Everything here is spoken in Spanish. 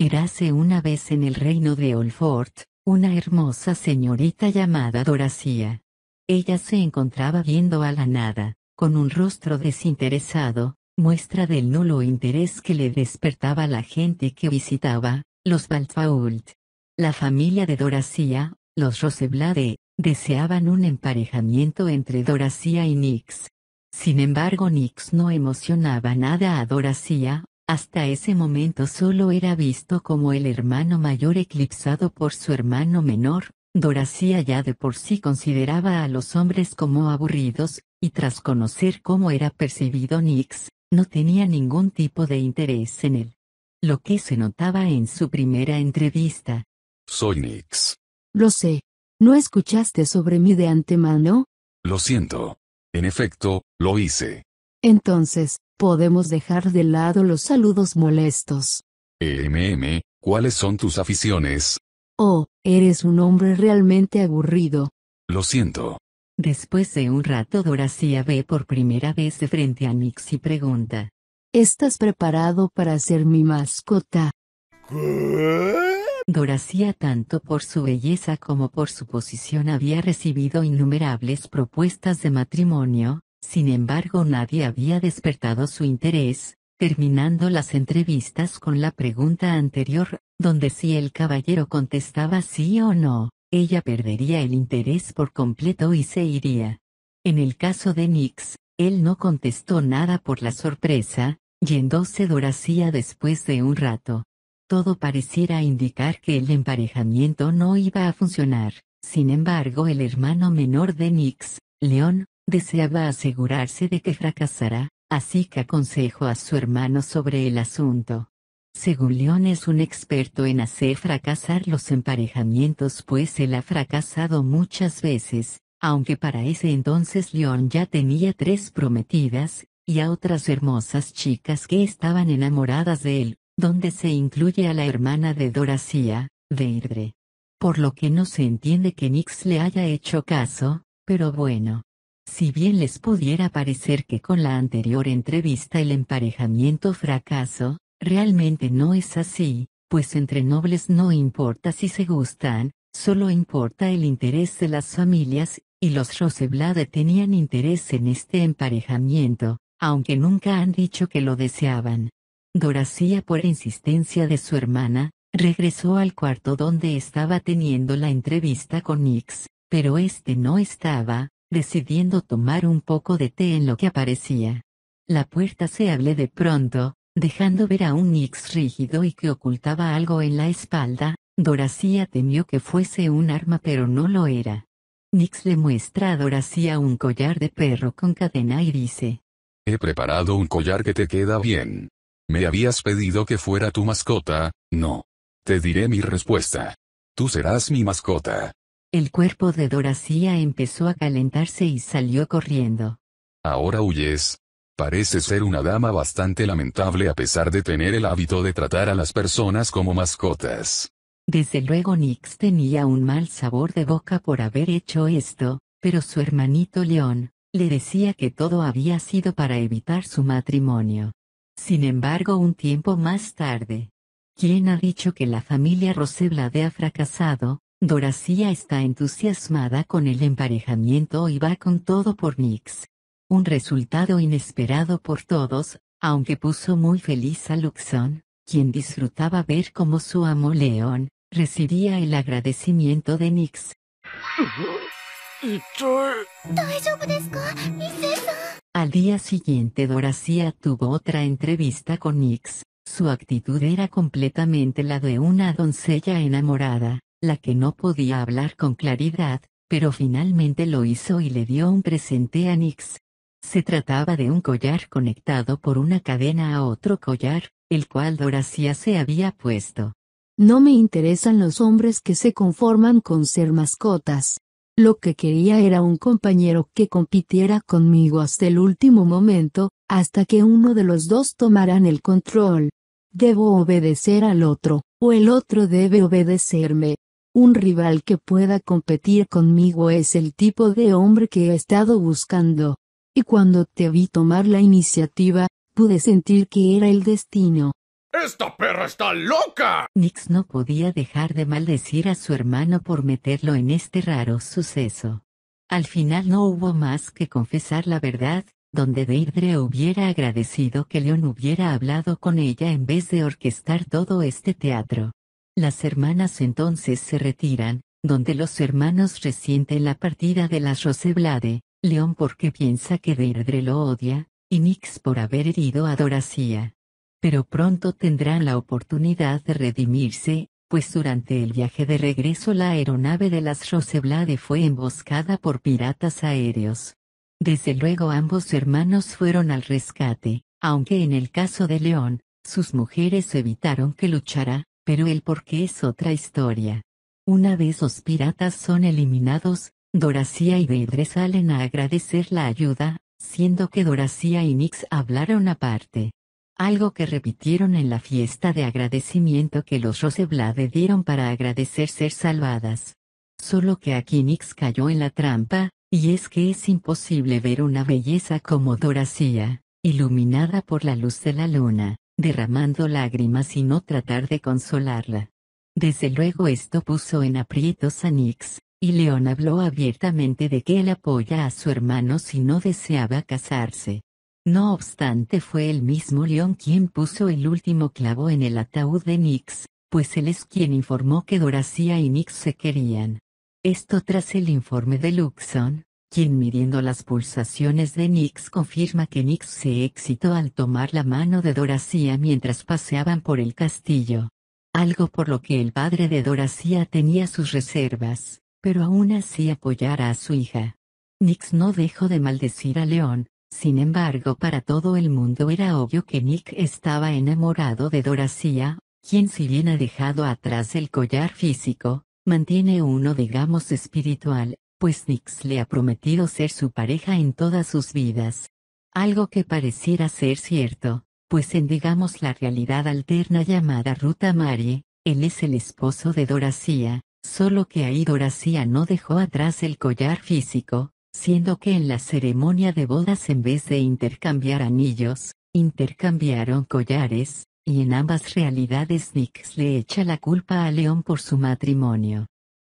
Erase una vez en el reino de Olfort, una hermosa señorita llamada Doracía. Ella se encontraba viendo a la nada, con un rostro desinteresado, muestra del nulo interés que le despertaba la gente que visitaba, los Baltfault. La familia de Doracía, los Roseblade, deseaban un emparejamiento entre Doracía y Nix. Sin embargo Nix no emocionaba nada a Doracía, hasta ese momento solo era visto como el hermano mayor eclipsado por su hermano menor, Doracía ya de por sí consideraba a los hombres como aburridos, y tras conocer cómo era percibido Nix, no tenía ningún tipo de interés en él. Lo que se notaba en su primera entrevista. Soy Nix. Lo sé. ¿No escuchaste sobre mí de antemano? Lo siento. En efecto, lo hice. Entonces, podemos dejar de lado los saludos molestos. MM, ¿cuáles son tus aficiones? Oh, eres un hombre realmente aburrido. Lo siento. Después de un rato Doracia ve por primera vez de frente a Nix y pregunta. ¿Estás preparado para ser mi mascota? ¿Qué? Doracia tanto por su belleza como por su posición había recibido innumerables propuestas de matrimonio, sin embargo nadie había despertado su interés, terminando las entrevistas con la pregunta anterior, donde si el caballero contestaba sí o no, ella perdería el interés por completo y se iría. En el caso de Nix, él no contestó nada por la sorpresa, yéndose Doracía después de un rato. Todo pareciera indicar que el emparejamiento no iba a funcionar. Sin embargo, el hermano menor de Nix, León, deseaba asegurarse de que fracasara, así que aconsejó a su hermano sobre el asunto. Según León es un experto en hacer fracasar los emparejamientos pues él ha fracasado muchas veces, aunque para ese entonces León ya tenía tres prometidas, y a otras hermosas chicas que estaban enamoradas de él, donde se incluye a la hermana de Doracía, Deirdre. Por lo que no se entiende que Nix le haya hecho caso, pero bueno. Si bien les pudiera parecer que con la anterior entrevista el emparejamiento fracasó, realmente no es así, pues entre nobles no importa si se gustan, solo importa el interés de las familias, y los Roseblade tenían interés en este emparejamiento, aunque nunca han dicho que lo deseaban. Doracía por insistencia de su hermana, regresó al cuarto donde estaba teniendo la entrevista con Nix, pero este no estaba, decidiendo tomar un poco de té en lo que aparecía. La puerta se abrió de pronto, dejando ver a un Nix rígido y que ocultaba algo en la espalda, Doracía temió que fuese un arma pero no lo era. Nix le muestra a Doracía un collar de perro con cadena y dice. He preparado un collar que te queda bien. Me habías pedido que fuera tu mascota, no. Te diré mi respuesta. Tú serás mi mascota. El cuerpo de Doracía empezó a calentarse y salió corriendo. Ahora huyes. Parece ser una dama bastante lamentable a pesar de tener el hábito de tratar a las personas como mascotas. Desde luego Nix tenía un mal sabor de boca por haber hecho esto, pero su hermanito León, le decía que todo había sido para evitar su matrimonio. Sin embargo un tiempo más tarde. ¿Quién ha dicho que la familia Rosebla ha fracasado? Doracía está entusiasmada con el emparejamiento y va con todo por Nix. Un resultado inesperado por todos, aunque puso muy feliz a Luxon, quien disfrutaba ver cómo su amo León, recibía el agradecimiento de Nix. Al día siguiente Doracía tuvo otra entrevista con Nix, su actitud era completamente la de una doncella enamorada la que no podía hablar con claridad, pero finalmente lo hizo y le dio un presente a Nix. Se trataba de un collar conectado por una cadena a otro collar, el cual Doracía se había puesto. No me interesan los hombres que se conforman con ser mascotas. Lo que quería era un compañero que compitiera conmigo hasta el último momento, hasta que uno de los dos tomaran el control. Debo obedecer al otro, o el otro debe obedecerme. Un rival que pueda competir conmigo es el tipo de hombre que he estado buscando. Y cuando te vi tomar la iniciativa, pude sentir que era el destino. ¡Esta perra está loca! Nix no podía dejar de maldecir a su hermano por meterlo en este raro suceso. Al final no hubo más que confesar la verdad, donde Deirdre hubiera agradecido que Leon hubiera hablado con ella en vez de orquestar todo este teatro. Las hermanas entonces se retiran, donde los hermanos resienten la partida de las Roseblade, León porque piensa que Deirdre lo odia, y Nix por haber herido a Doracía. Pero pronto tendrán la oportunidad de redimirse, pues durante el viaje de regreso la aeronave de las Roseblade fue emboscada por piratas aéreos. Desde luego ambos hermanos fueron al rescate, aunque en el caso de León, sus mujeres evitaron que luchara, pero el qué es otra historia. Una vez los piratas son eliminados, Doracía y Bedre salen a agradecer la ayuda, siendo que Doracía y Nix hablaron aparte. Algo que repitieron en la fiesta de agradecimiento que los Roseblade dieron para agradecer ser salvadas. Solo que aquí Nix cayó en la trampa, y es que es imposible ver una belleza como Doracía, iluminada por la luz de la luna derramando lágrimas y no tratar de consolarla. Desde luego esto puso en aprietos a Nix, y León habló abiertamente de que él apoya a su hermano si no deseaba casarse. No obstante fue el mismo León quien puso el último clavo en el ataúd de Nix, pues él es quien informó que Doracía y Nix se querían. Esto tras el informe de Luxon, quien midiendo las pulsaciones de Nix confirma que Nix se excitó al tomar la mano de Doracía mientras paseaban por el castillo. Algo por lo que el padre de Doracía tenía sus reservas, pero aún así apoyara a su hija. Nix no dejó de maldecir a León, sin embargo para todo el mundo era obvio que Nick estaba enamorado de Doracía, quien si bien ha dejado atrás el collar físico, mantiene uno digamos espiritual, pues Nix le ha prometido ser su pareja en todas sus vidas. Algo que pareciera ser cierto, pues en digamos la realidad alterna llamada Ruta Marie, él es el esposo de Doracía, solo que ahí Doracía no dejó atrás el collar físico, siendo que en la ceremonia de bodas en vez de intercambiar anillos, intercambiaron collares, y en ambas realidades Nix le echa la culpa a León por su matrimonio.